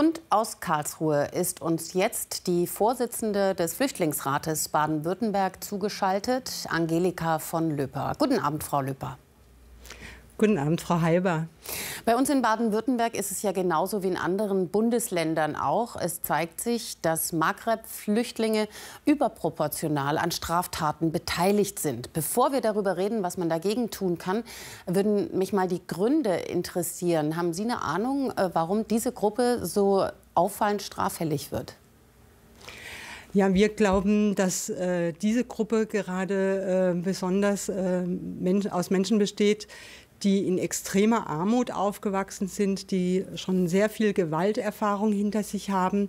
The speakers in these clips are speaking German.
Und aus Karlsruhe ist uns jetzt die Vorsitzende des Flüchtlingsrates Baden-Württemberg zugeschaltet, Angelika von Löper. Guten Abend, Frau Löper. Guten Abend, Frau Halber. Bei uns in Baden-Württemberg ist es ja genauso wie in anderen Bundesländern auch. Es zeigt sich, dass Maghreb-Flüchtlinge überproportional an Straftaten beteiligt sind. Bevor wir darüber reden, was man dagegen tun kann, würden mich mal die Gründe interessieren. Haben Sie eine Ahnung, äh, warum diese Gruppe so auffallend straffällig wird? Ja, wir glauben, dass äh, diese Gruppe gerade äh, besonders äh, Mensch, aus Menschen besteht, die in extremer Armut aufgewachsen sind, die schon sehr viel Gewalterfahrung hinter sich haben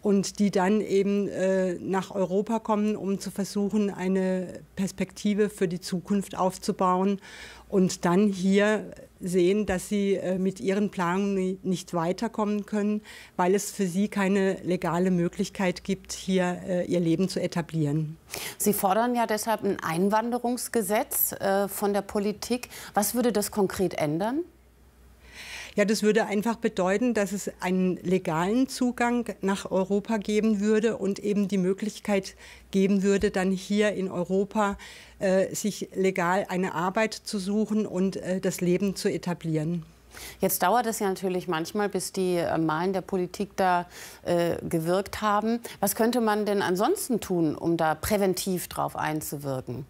und die dann eben äh, nach Europa kommen, um zu versuchen, eine Perspektive für die Zukunft aufzubauen und dann hier sehen, dass sie äh, mit ihren Planungen nicht weiterkommen können, weil es für sie keine legale Möglichkeit gibt, hier äh, ihr Leben zu etablieren. Sie fordern ja deshalb ein Einwanderungsgesetz äh, von der Politik. Was würde das konkret ändern? Ja, das würde einfach bedeuten, dass es einen legalen Zugang nach Europa geben würde und eben die Möglichkeit geben würde, dann hier in Europa äh, sich legal eine Arbeit zu suchen und äh, das Leben zu etablieren. Jetzt dauert es ja natürlich manchmal, bis die äh, Malen der Politik da äh, gewirkt haben. Was könnte man denn ansonsten tun, um da präventiv drauf einzuwirken?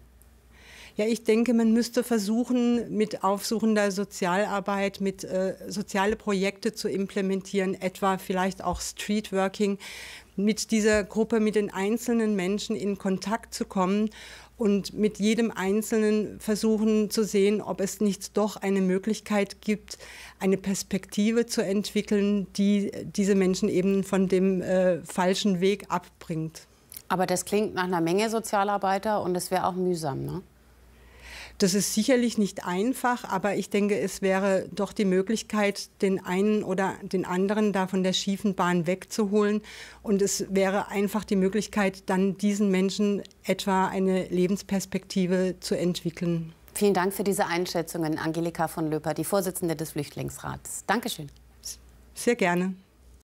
Ja, ich denke, man müsste versuchen, mit aufsuchender Sozialarbeit, mit äh, soziale Projekte zu implementieren, etwa vielleicht auch Streetworking, mit dieser Gruppe, mit den einzelnen Menschen in Kontakt zu kommen und mit jedem Einzelnen versuchen zu sehen, ob es nicht doch eine Möglichkeit gibt, eine Perspektive zu entwickeln, die diese Menschen eben von dem äh, falschen Weg abbringt. Aber das klingt nach einer Menge Sozialarbeiter und es wäre auch mühsam, ne? Das ist sicherlich nicht einfach, aber ich denke, es wäre doch die Möglichkeit, den einen oder den anderen da von der schiefen Bahn wegzuholen. Und es wäre einfach die Möglichkeit, dann diesen Menschen etwa eine Lebensperspektive zu entwickeln. Vielen Dank für diese Einschätzungen, Angelika von Löper, die Vorsitzende des Flüchtlingsrats. Dankeschön. Sehr gerne.